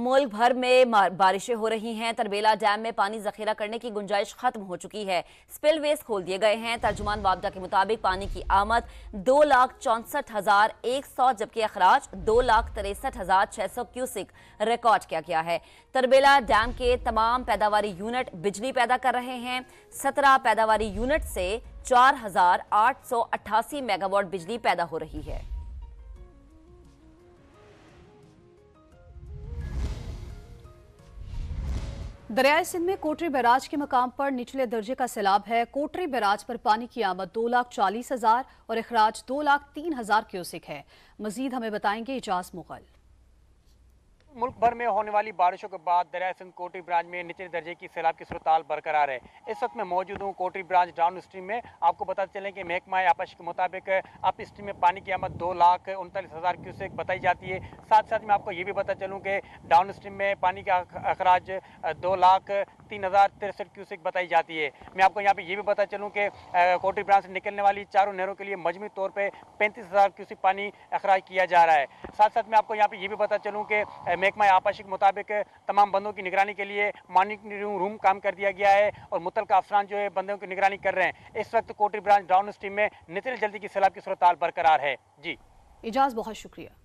मुल्क भर में बारिशें हो रही हैं तरबेला डैम में पानी जखीरा करने की गुंजाइश खत्म हो चुकी है स्पिल वेस खोल दिए गए हैं तर्जुमान वापदा के मुताबिक पानी की आमद दो लाख चौंसठ हजार एक सौ जबकि अखराज दो लाख तिरसठ हजार छह सौ क्यूसिक रिकॉर्ड किया गया है तरबेला डैम के तमाम पैदावार यूनिट बिजली पैदा कर रहे हैं सत्रह पैदावार यूनिट से चार हजार आठ सौ अट्ठासी मेगावाट बिजली पैदा हो रही है दरियाए सिंध में कोटरी बैराज के मकाम पर निचले दर्जे का सैलाब है कोटरी बैराज पर पानी की आमद दो लाख चालीस हजार और अखराज दो लाख तीन हजार क्यूसिक है मजीद हमें बताएंगे इजाज़ मुगल मुल्क भर में होने वाली बारिशों के बाद दरिया सिंध कोटरी ब्रांच में निचले दर्जे की सैलाब की सुरताल बरकरार है इस वक्त मैं मौजूद हूँ कोटरी ब्रांच डाउन स्ट्रीम में आपको बताते चलें कि महकमा आपश के मुताबिक अप स्ट्रीम में पानी की आमद दो लाख उनतालीस हज़ार क्यूसेक बताई जाती है साथ साथ में आपको ये भी पता चलूँ कि डाउन स्ट्रीम में पानी का अखराज दो लाख तीन हज़ार तिरसठ क्यूसिक बताई जाती है मैं आपको यहाँ पे ये भी बता चलूँ कि कोटरी ब्रांच से निकलने वाली चारों नहरों के लिए मजमू तौर पर पैंतीस हज़ार क्यूसिक पानी अखराज किया जा रहा है साथ साथ मैं आपको यहाँ पे ये भी बता चलूँ कि महकमा के मुताबिक तमाम बंदों की निगरानी के लिए मॉनिटरिंग रूम काम कर दिया गया है और मुतल अफसरान जो है बंदों की निगरानी कर रहे हैं इस वक्त कोटरी ब्रांच डाउन स्ट्रीम में निचले जल्दी की सैलाब की सूरत बरकरार है जी एजाज बहुत शुक्रिया